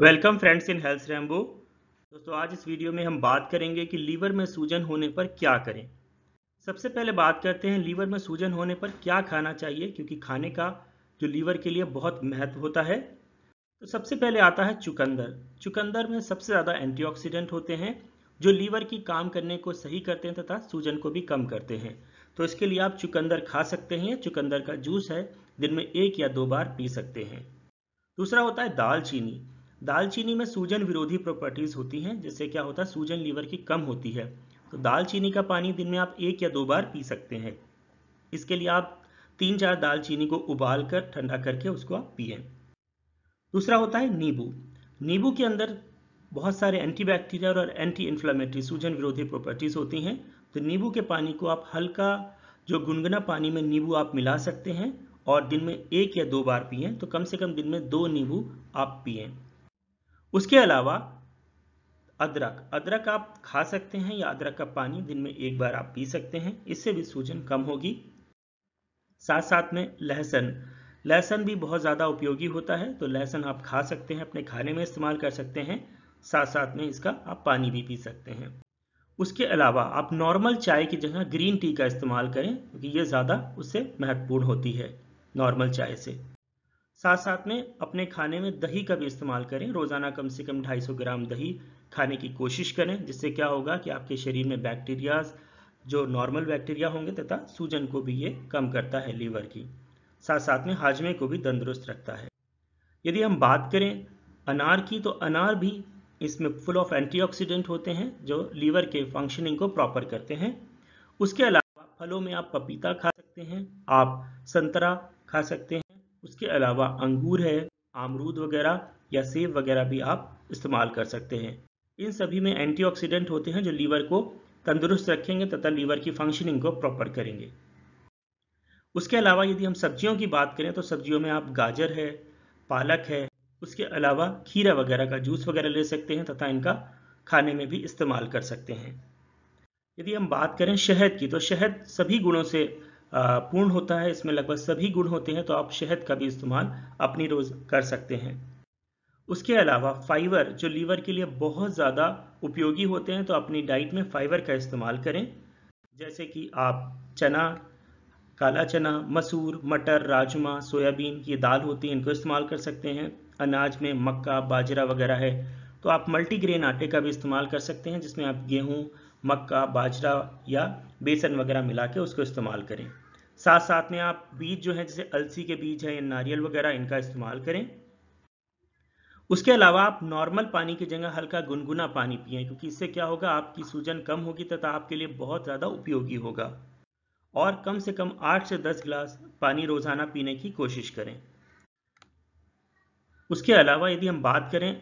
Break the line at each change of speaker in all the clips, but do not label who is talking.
welcome friends in Health Rambo दोस्तों आज इस वीडियो में हम बात करेंगे कि लीवर में सूजन होने पर क्या करें सबसे पहले बात करते हैं लीवर में सूजन होने पर क्या खाना चाहिए क्योंकि खाने का जो लीवर के लिए बहुत महत्व होता है तो सबसे पहले आता है चुकंदर चुकंदर में सबसे ज़्यादा एंटीऑक्सीडेंट होते हैं जो लीवर की काम करने को सही करते हैं तथा सूजन को भी कम करते हैं तो इसके लिए आप चुकंदर खा सकते हैं चुकंदर का जूस है दिन में एक या दो बार पी सकते हैं दूसरा होता है दालचीनी दालचीनी में सूजन विरोधी प्रॉपर्टीज़ होती हैं जिससे क्या होता है सूजन लीवर की कम होती है तो दालचीनी का पानी दिन में आप एक या दो बार पी सकते हैं इसके लिए आप तीन चार दालचीनी को उबाल कर ठंडा करके उसको आप पिए दूसरा होता है नींबू नींबू के अंदर बहुत सारे एंटीबैक्टीरियल और एंटी इन्फ्लामेटरी सूजन विरोधी प्रॉपर्टीज़ होती हैं तो नींबू के पानी को आप हल्का जो गुनगुना पानी में नींबू आप मिला सकते हैं और दिन में एक या दो बार पिए तो कम से कम दिन में दो नींबू आप पिए उसके अलावा अदरक अदरक आप खा सकते हैं या अदरक का पानी दिन में एक बार आप पी सकते हैं इससे भी सूजन कम होगी साथ साथ में लहसुन लहसुन भी बहुत ज़्यादा उपयोगी होता है तो लहसुन आप खा सकते हैं अपने खाने में इस्तेमाल कर सकते हैं साथ साथ में इसका आप पानी भी पी सकते हैं उसके अलावा आप नॉर्मल चाय की जगह ग्रीन टी का इस्तेमाल करें क्योंकि ये ज़्यादा उससे महत्वपूर्ण होती है नॉर्मल चाय से साथ साथ में अपने खाने में दही का भी इस्तेमाल करें रोज़ाना कम से कम 250 ग्राम दही खाने की कोशिश करें जिससे क्या होगा कि आपके शरीर में बैक्टीरियाज जो नॉर्मल बैक्टीरिया होंगे तथा सूजन को भी ये कम करता है लीवर की साथ साथ में हाजमे को भी तंदुरुस्त रखता है यदि हम बात करें अनार की तो अनार भी इसमें फुल ऑफ एंटीऑक्सीडेंट होते हैं जो लीवर के फंक्शनिंग को प्रॉपर करते हैं उसके अलावा फलों में आप पपीता खा सकते हैं आप संतरा खा सकते हैं उसके अलावा अंगूर है अमरूद वगैरह या सेब वगैरह भी आप इस्तेमाल कर सकते हैं इन सभी में एंटीऑक्सीडेंट होते हैं जो लीवर को तंदुरुस्त रखेंगे तथा लीवर की फंक्शनिंग को प्रॉपर करेंगे उसके अलावा यदि हम सब्जियों की बात करें तो सब्जियों में आप गाजर है पालक है उसके अलावा खीरा वगैरह का जूस वगैरह ले सकते हैं तथा इनका खाने में भी इस्तेमाल कर सकते हैं यदि हम बात करें शहद की तो शहद सभी गुणों से पूर्ण होता है इसमें लगभग सभी गुण होते हैं तो आप शहद का भी इस्तेमाल अपनी रोज कर सकते हैं उसके अलावा फाइबर जो लीवर के लिए बहुत ज़्यादा उपयोगी होते हैं तो अपनी डाइट में फाइबर का इस्तेमाल करें जैसे कि आप चना काला चना मसूर मटर राजमा सोयाबीन ये दाल होती है इनको इस्तेमाल कर सकते हैं अनाज में मक्का बाजरा वगैरह है तो आप मल्टीग्रेन आटे का भी इस्तेमाल कर सकते हैं जिसमें आप गेहूँ मक्का बाजरा या बेसन वगैरह मिला के उसको इस्तेमाल करें साथ साथ में आप बीज जो है जैसे अलसी के बीज हैं या नारियल वगैरह इनका इस्तेमाल करें उसके अलावा आप नॉर्मल पानी की जगह हल्का गुनगुना पानी पिए क्योंकि इससे क्या होगा आपकी सूजन कम होगी तथा आपके लिए बहुत ज़्यादा उपयोगी होगा और कम से कम आठ से दस गिलास पानी रोज़ाना पीने की कोशिश करें उसके अलावा यदि हम बात करें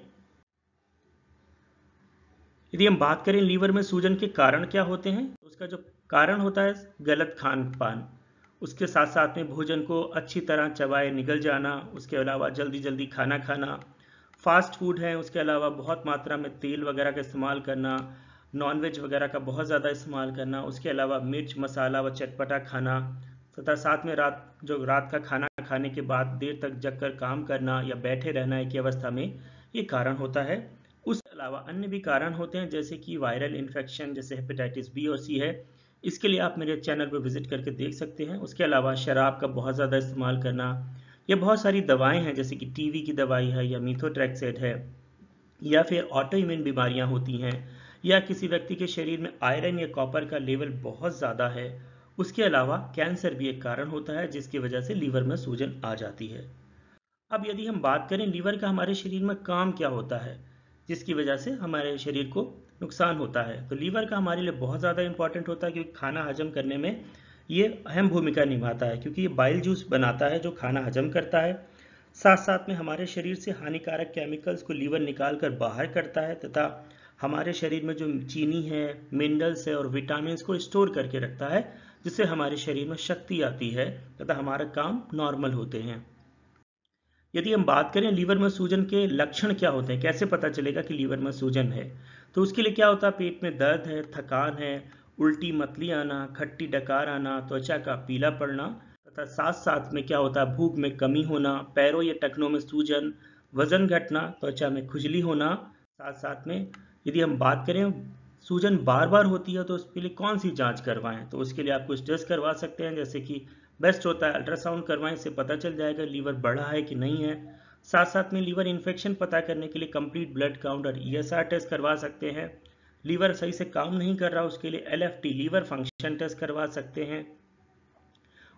यदि हम बात करें लीवर में सूजन के कारण क्या होते हैं तो उसका जो कारण होता है गलत खान पान उसके साथ साथ में भोजन को अच्छी तरह चबाए निगल जाना उसके अलावा जल्दी जल्दी खाना खाना फास्ट फूड है उसके अलावा बहुत मात्रा में तेल वगैरह का इस्तेमाल करना नॉनवेज वगैरह का बहुत ज़्यादा इस्तेमाल करना उसके अलावा मिर्च मसाला व चटपटा खाना तथा साथ में रात जो रात का खाना खाने के बाद देर तक जग कर काम करना या बैठे रहना एक अवस्था में ये कारण होता है अलावा अन्य भी कारण होते हैं जैसे कि वायरल इन्फेक्शन जैसे हेपेटाइटिस बी और सी है इसके लिए आप मेरे चैनल पर विजिट करके देख सकते हैं उसके अलावा शराब का बहुत ज़्यादा इस्तेमाल करना या बहुत सारी दवाएं हैं जैसे कि टीवी की दवाई है या मीथोट्रैक्सेड है या फिर ऑटो बीमारियाँ होती हैं या किसी व्यक्ति के शरीर में आयरन या कॉपर का लेवल बहुत ज़्यादा है उसके अलावा कैंसर भी एक कारण होता है जिसकी वजह से लीवर में सूजन आ जाती है अब यदि हम बात करें लीवर का हमारे शरीर में काम क्या होता है जिसकी वजह से हमारे शरीर को नुकसान होता है तो लीवर का हमारे लिए बहुत ज़्यादा इंपॉर्टेंट होता है क्योंकि खाना हजम करने में ये अहम भूमिका निभाता है क्योंकि ये बाइल जूस बनाता है जो खाना हजम करता है साथ साथ में हमारे शरीर से हानिकारक केमिकल्स को लीवर निकाल कर बाहर करता है तथा हमारे शरीर में जो चीनी है मिनरल्स है और विटामिन को स्टोर करके रखता है जिससे हमारे शरीर में शक्ति आती है तथा हमारा काम नॉर्मल होते हैं यदि हम बात करें लीवर में सूजन के लक्षण क्या होते हैं कैसे पता चलेगा कि लीवर में सूजन है तो उसके लिए क्या होता है पेट में दर्द है थकान है उल्टी मतली आना खट्टी डकार आना त्वचा का पीला पड़ना तथा साथ साथ में क्या होता है भूख में कमी होना पैरों या टखनों में सूजन वजन घटना त्वचा में खुजली होना साथ साथ में यदि हम बात करें सूजन बार बार होती है तो उसके लिए कौन सी जांच करवाएं तो उसके लिए आप कुछ टेस्ट करवा सकते हैं जैसे कि बेस्ट होता है अल्ट्रासाउंड करवाएं से पता चल जाएगा लीवर बढ़ा है कि नहीं है साथ साथ में लीवर इन्फेक्शन पता करने के लिए कंप्लीट ब्लड काउंट और ईएसआर e टेस्ट करवा सकते हैं लीवर सही से काम नहीं कर रहा उसके लिए एलएफटी लीवर फंक्शन टेस्ट करवा सकते हैं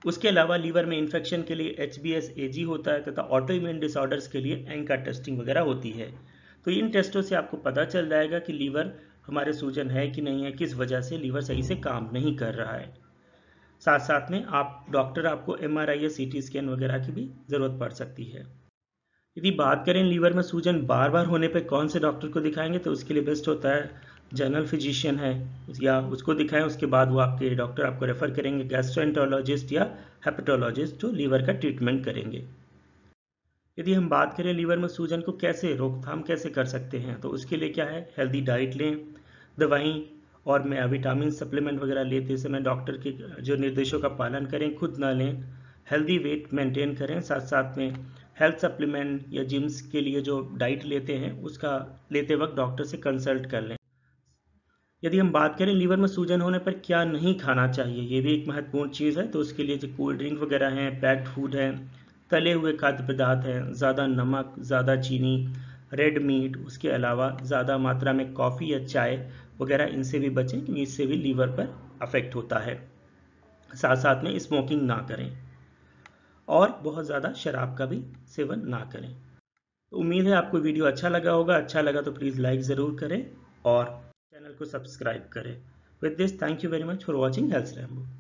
उसके अलावा लीवर में इन्फेक्शन के लिए H B S A G होता है तथा ऑटो इम्यून डिसऑर्डर्स के लिए एंका टेस्टिंग वगैरह होती है तो इन टेस्टों से आपको पता चल जाएगा कि लीवर हमारे सूजन है कि नहीं है किस वजह से लीवर सही से काम नहीं कर रहा है साथ साथ में आप डॉक्टर आपको एम आर आई या सी टी स्कैन वगैरह की भी ज़रूरत पड़ सकती है यदि बात करें लीवर में सूजन बार बार होने पर कौन से डॉक्टर को दिखाएंगे तो उसके लिए बेस्ट होता है जनरल फिजिशियन है या उसको दिखाएं उसके बाद वो आपके डॉक्टर आपको रेफ़र करेंगे गैस्ट्रोएंटोलॉजिस्ट या हेपेटोलॉजिस्ट जो लीवर का ट्रीटमेंट करेंगे यदि हम बात करें लीवर में सूजन को कैसे रोकथाम कैसे कर सकते हैं तो उसके लिए क्या है हेल्दी डाइट लें दवाई और मैं विटामिन सप्लीमेंट वगैरह लेते समय डॉक्टर के जो निर्देशों का पालन करें खुद ना लें हेल्दी वेट मेंटेन करें साथ साथ में हेल्थ सप्लीमेंट या जिम्स के लिए जो डाइट लेते हैं उसका लेते वक्त डॉक्टर से कंसल्ट कर लें यदि हम बात करें लीवर में सूजन होने पर क्या नहीं खाना चाहिए ये भी एक महत्वपूर्ण चीज़ है तो उसके लिए जो कोल्ड ड्रिंक वगैरह हैं पैक्ड फूड हैं तले हुए खाद्य पदार्थ हैं ज़्यादा नमक ज़्यादा चीनी रेड मीट उसके अलावा ज़्यादा मात्रा में कॉफ़ी या चाय वगैरह इनसे भी बचें क्योंकि इससे भी लीवर पर अफेक्ट होता है साथ साथ में स्मोकिंग ना करें और बहुत ज़्यादा शराब का भी सेवन ना करें तो उम्मीद है आपको वीडियो अच्छा लगा होगा अच्छा लगा तो प्लीज़ लाइक ज़रूर करें और चैनल को सब्सक्राइब करें with this thank you very much for watching Health रैम्बू